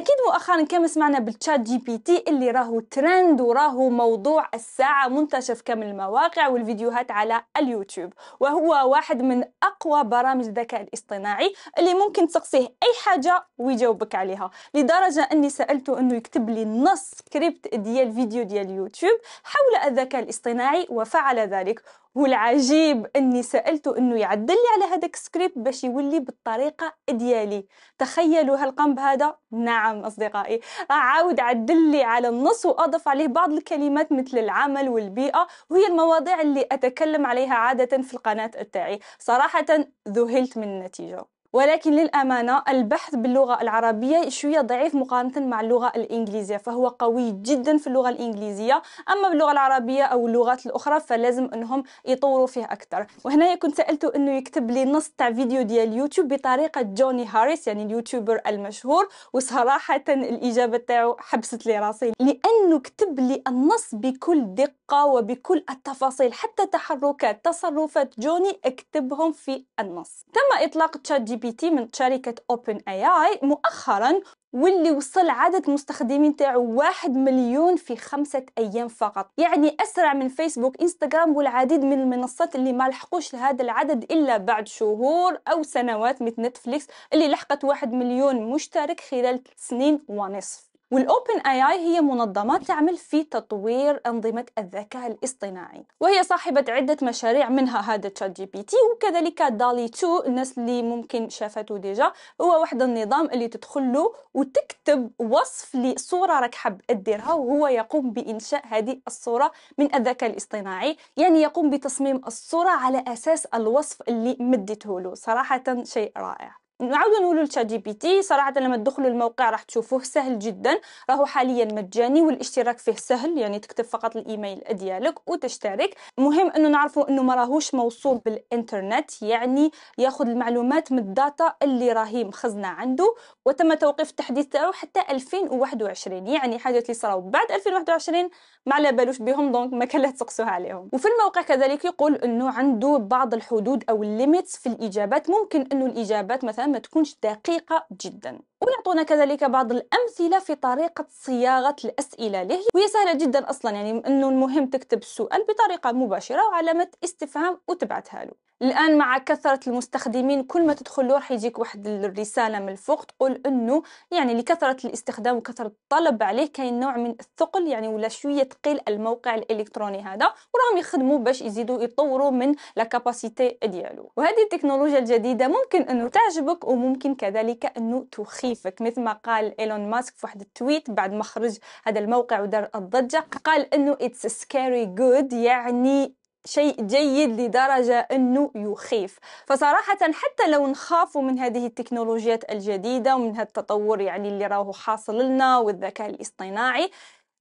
اكيد مؤخرا كما سمعنا بالتشات جي بي تي اللي راهو ترند وراهو موضوع الساعه منتشر في كامل المواقع والفيديوهات على اليوتيوب وهو واحد من اقوى برامج الذكاء الاصطناعي اللي ممكن تسقسيه اي حاجه ويجاوبك عليها لدرجه اني سالته انه يكتب لي نص سكريبت ديال فيديو ديال يوتيوب حول الذكاء الاصطناعي وفعل ذلك والعجيب اني سالته انه يعدل لي على هذاك السكريبت باش يولي بالطريقه ديالي تخيلوا هالقنب هذا نعم اصدقائي عاود عدل لي على النص واضف عليه بعض الكلمات مثل العمل والبيئه وهي المواضيع اللي اتكلم عليها عاده في القناه تاعي صراحه ذهلت من النتيجه ولكن للأمانة البحث باللغة العربية شوية ضعيف مقارنة مع اللغة الإنجليزية فهو قوي جدا في اللغة الإنجليزية أما باللغة العربية أو اللغات الأخرى فلازم أنهم يطوروا فيه أكثر وهنايا كنت سألته أنه يكتب لي نص تاع فيديو ديال اليوتيوب بطريقة جوني هاريس يعني اليوتيوبر المشهور وصراحة الإجابة تاعو حبست لي راسي لأنه كتب لي النص بكل دقة وبكل التفاصيل حتى تحركات تصرفات جوني اكتبهم في النص تم إطلاق تشات جي بي تي من شركه اوبن اي اي مؤخرا واللي وصل عدد مستخدمين تاعو واحد مليون في خمسة أيام فقط يعني أسرع من فيسبوك إنستغرام والعديد من المنصات اللي ما لحقوش لهذا العدد إلا بعد شهور أو سنوات مثل نتفليكس اللي لحقت واحد مليون مشترك خلال سنين ونصف والاوبن اي اي هي منظمه تعمل في تطوير انظمه الذكاء الاصطناعي وهي صاحبه عده مشاريع منها هذا تشات جي بي تي وكذلك دالي 2 الناس اللي ممكن شافته ديجا هو واحد النظام اللي تدخله وتكتب وصف لصوره راك حاب تديرها وهو يقوم بانشاء هذه الصوره من الذكاء الاصطناعي يعني يقوم بتصميم الصوره على اساس الوصف اللي مديته له صراحه شيء رائع نعاودوا نقولوا لتشات جي بي تي صراحه لما تدخلوا الموقع راح تشوفوه سهل جدا راهو حاليا مجاني والاشتراك فيه سهل يعني تكتب فقط الايميل ديالك وتشترك مهم انه نعرفوا انه ما راهوش موصول بالانترنت يعني ياخذ المعلومات من الداتا اللي راهي مخزنه عنده وتم توقيف التحديث تاعو حتى 2021 يعني حاجات اللي صراو بعد 2021 ما على بالوش بهم دونك ما كان لا تسقسوها عليهم وفي الموقع كذلك يقول انه عنده بعض الحدود او الليميتس في الاجابات ممكن انه الاجابات مثلا ما تكونش دقيقة جدا ويعطونا كذلك بعض الأمثلة في طريقة صياغة الأسئلة له وهي سهلة جدا أصلا يعني أنه المهم تكتب السؤال بطريقة مباشرة وعلامة استفهام وتبعتها له الان مع كثره المستخدمين كل ما تدخل له راح يجيك واحد الرساله من الفوق تقول انه يعني لكثره الاستخدام وكثره الطلب عليه كاين نوع من الثقل يعني ولا شويه ثقيل الموقع الالكتروني هذا وراهم يخدموا باش يزيدوا يطوروا من لا كاباسيتي ديالو وهذه التكنولوجيا الجديده ممكن انه تعجبك وممكن كذلك انه تخيفك مثل ما قال ايلون ماسك في واحد التويت بعد ما خرج هذا الموقع ودار الضجه قال انه اتس سكيري جود يعني شيء جيد لدرجة أنه يخيف فصراحة حتى لو نخاف من هذه التكنولوجيات الجديدة ومن هذا التطور يعني اللي راهو حاصل لنا والذكاء الاصطناعي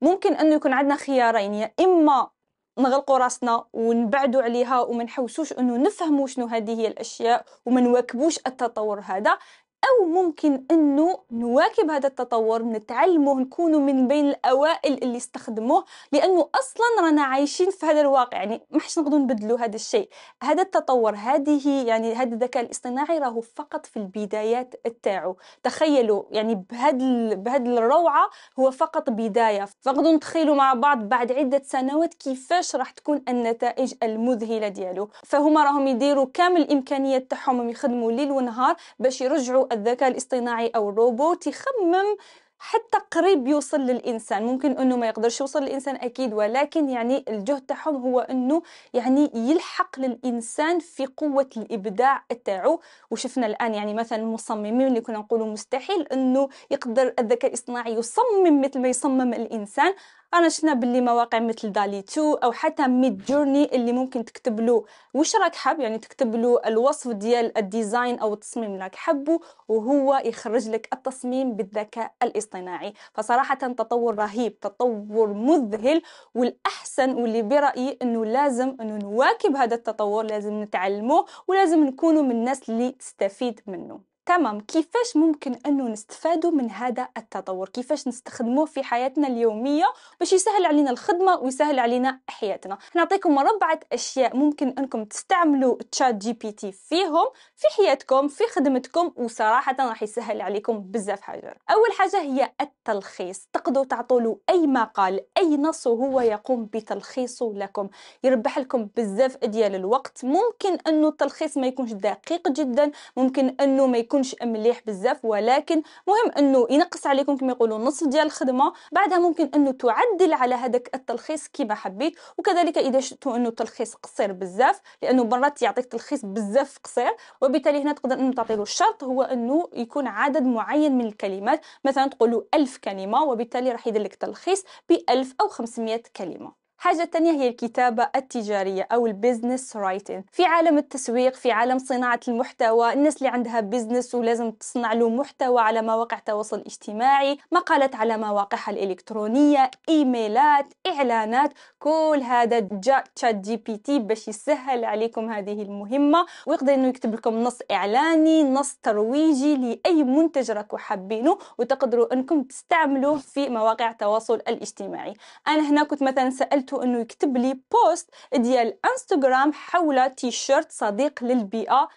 ممكن أنه يكون عندنا خيارين يا إما نغلقوا راسنا ونبعدوا عليها وما نحوسوش انه نفهموا شنو هذه هي الاشياء وما نواكبوش التطور هذا أو ممكن أنه نواكب هذا التطور نتعلمه نكونوا من بين الأوائل اللي استخدموه لأنه أصلا رانا عايشين في هذا الواقع يعني ما حش نقدروا نبدلوا هذا الشيء هذا التطور هذه يعني هذا الذكاء الاصطناعي راهو فقط في البدايات تاعو تخيلوا يعني بهذا بهذا الروعة هو فقط بداية فقدوا نتخيلوا مع بعض بعد عدة سنوات كيفاش راح تكون النتائج المذهلة ديالو فهما راهم يديروا كامل الإمكانيات تاعهم يخدموا ليل ونهار باش يرجعوا الذكاء الاصطناعي او الروبوت يخمم حتى قريب يوصل للانسان ممكن انه ما يقدرش يوصل للانسان اكيد ولكن يعني الجهد تاعهم هو انه يعني يلحق للانسان في قوه الابداع تاعو وشفنا الان يعني مثلا المصممين اللي كنا نقولوا مستحيل انه يقدر الذكاء الاصطناعي يصمم مثل ما يصمم الانسان انا شفنا باللي مواقع مثل دالي 2 او حتى ميد جورني اللي ممكن تكتب له واش راك حاب يعني تكتب له الوصف ديال الديزاين او التصميم اللي راك حبه وهو يخرج لك التصميم بالذكاء الاصطناعي فصراحه تطور رهيب تطور مذهل والاحسن واللي برايي انه لازم انه نواكب هذا التطور لازم نتعلمه ولازم نكونوا من الناس اللي تستفيد منه تمام كيفاش ممكن انه نستفادوا من هذا التطور كيفاش نستخدموه في حياتنا اليوميه باش يسهل علينا الخدمه ويسهل علينا حياتنا نعطيكم مربعه اشياء ممكن انكم تستعملوا تشات جي بي تي فيهم في حياتكم في خدمتكم وصراحه راح يسهل عليكم بزاف حاجات اول حاجه هي التلخيص تقدروا تعطوا له اي مقال اي نص وهو يقوم بتلخيصه لكم يربح لكم بزاف ديال الوقت ممكن انه التلخيص ما يكونش دقيق جدا ممكن انه ما يكون يكونش مليح بزاف ولكن مهم انه ينقص عليكم كما يقولوا نصف ديال الخدمه بعدها ممكن انه تعدل على هذاك التلخيص كما حبيت وكذلك اذا شفتوا انه التلخيص قصير بزاف لانه مرات يعطيك تلخيص بزاف قصير وبالتالي هنا تقدر انه تعطيه الشرط هو انه يكون عدد معين من الكلمات مثلا تقولوا ألف 1000 كلمه وبالتالي راح يدير لك تلخيص ب 1000 او 500 كلمه حاجة تانية هي الكتابة التجارية أو البيزنس رايتنج في عالم التسويق في عالم صناعة المحتوى الناس اللي عندها بيزنس ولازم تصنع له محتوى على مواقع التواصل الاجتماعي مقالات على مواقعها الإلكترونية إيميلات إعلانات كل هذا جاء تشات جي بي تي باش يسهل عليكم هذه المهمة ويقدر إنه يكتب لكم نص إعلاني نص ترويجي لأي منتج راكو حابينه وتقدروا أنكم تستعملوه في مواقع التواصل الاجتماعي أنا هنا كنت مثلا سألت خيرته انه يكتب لي بوست ديال انستغرام حول تيشيرت صديق للبيئه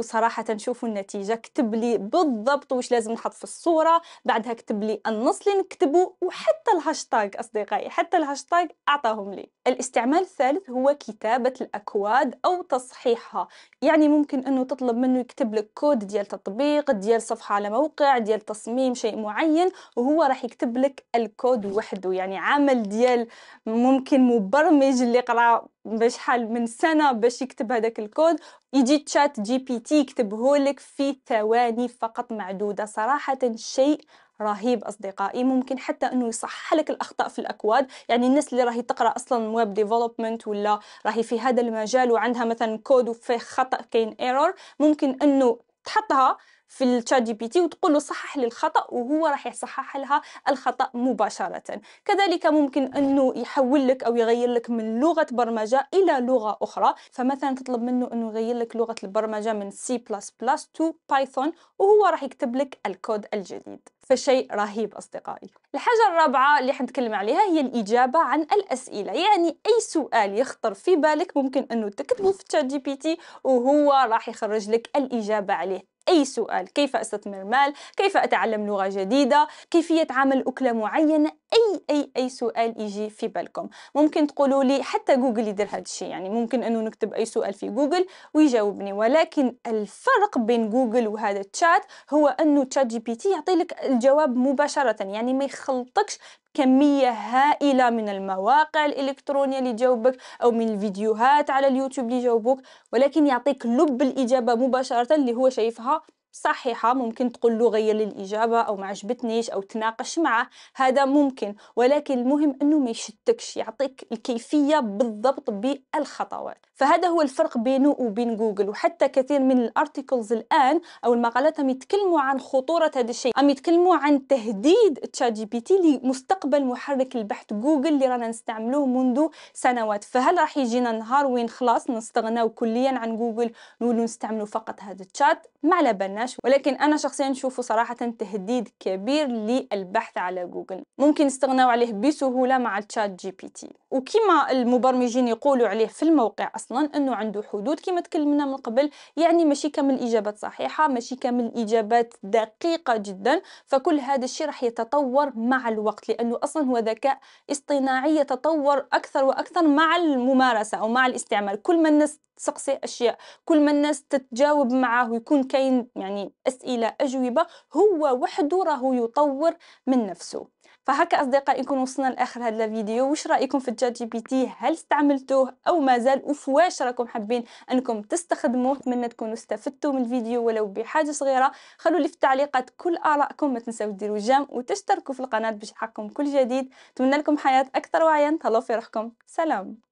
وصراحه نشوفوا النتيجه كتب لي بالضبط واش لازم نحط في الصوره بعدها كتب لي النص اللي نكتبه وحتى الهاشتاج اصدقائي حتى الهاشتاج اعطاهم لي الاستعمال الثالث هو كتابه الاكواد او تصحيحها يعني ممكن انه تطلب منه يكتب لك كود ديال تطبيق ديال صفحه على موقع ديال تصميم شيء معين وهو راح يكتب لك الكود وحده يعني عمل ديال ممكن مبرمج اللي قرا بشحال من سنه باش يكتب هذاك الكود يجي تشات جي بي تي يكتبه لك في ثواني فقط معدوده صراحه شيء رهيب اصدقائي ممكن حتى انه يصحح لك الاخطاء في الاكواد يعني الناس اللي راهي تقرا اصلا ويب ديفلوبمنت ولا راهي في هذا المجال وعندها مثلا كود وفيه خطا كاين ايرور ممكن انه تحطها في الشات جي بي تي وتقول له صحح لي الخطا وهو راح يصحح لها الخطا مباشره كذلك ممكن انه يحول لك او يغير لك من لغه برمجه الى لغه اخرى فمثلا تطلب منه انه يغير لك لغه البرمجه من سي بلس بلس تو بايثون وهو راح يكتب لك الكود الجديد فشيء رهيب أصدقائي الحاجة الرابعة اللي حنتكلم عليها هي الإجابة عن الأسئلة يعني أي سؤال يخطر في بالك ممكن أنه تكتبه في تشات جي بي تي وهو راح يخرج لك الإجابة عليه أي سؤال كيف أستثمر مال كيف أتعلم لغة جديدة كيفية عمل أكلة معينة أي أي أي سؤال يجي في بالكم ممكن تقولوا لي حتى جوجل يدير هذا الشيء يعني ممكن أنه نكتب أي سؤال في جوجل ويجاوبني ولكن الفرق بين جوجل وهذا التشات هو أنه تشات جي بي تي يعطي لك الجواب مباشرة يعني ما يخلطكش كميه هائله من المواقع الالكترونيه اللي تجاوبك او من الفيديوهات على اليوتيوب اللي يجاوبوك ولكن يعطيك لب الاجابه مباشره اللي هو شايفها صحيحه ممكن تقول له غير لي الاجابه او ما عجبتنيش او تناقش معه هذا ممكن ولكن المهم انه ما يشتكش يعطيك الكيفيه بالضبط بالخطوات فهذا هو الفرق بينه وبين جوجل وحتى كثير من الارتيكلز الان او المقالات هم يتكلموا عن خطوره هذا الشيء هم يتكلموا عن تهديد تشات جي بي تي لمستقبل محرك البحث جوجل اللي رانا نستعملوه منذ سنوات فهل راح يجينا نهار وين خلاص نستغناو كليا عن جوجل نولوا نستعملوا فقط هذا التشات ما على بالنا معناش ولكن انا شخصيا نشوفه صراحه تهديد كبير للبحث على جوجل ممكن يستغناو عليه بسهوله مع تشات جي بي تي وكما المبرمجين يقولوا عليه في الموقع اصلا انه عنده حدود كما تكلمنا من قبل يعني ماشي كامل الاجابات صحيحه ماشي كامل الاجابات دقيقه جدا فكل هذا الشيء راح يتطور مع الوقت لانه اصلا هو ذكاء اصطناعي يتطور اكثر واكثر مع الممارسه او مع الاستعمال كل ما الناس تسقسي اشياء كل ما الناس تتجاوب معه ويكون كاين يعني يعني أسئلة أجوبة هو وحده راهو يطور من نفسه فهكا أصدقائي نكون وصلنا لآخر هذا الفيديو وش رأيكم في الجات جي بي تي هل استعملتوه أو مازال وفواش راكم حابين أنكم تستخدموه أتمنى تكونوا استفدتوا من الفيديو ولو بحاجة صغيرة خلوا لي في التعليقات كل آرائكم ما تنسوا تديروا جام وتشتركوا في القناة باش يحقكم كل جديد أتمنى لكم حياة أكثر وعيا تهلاو في روحكم سلام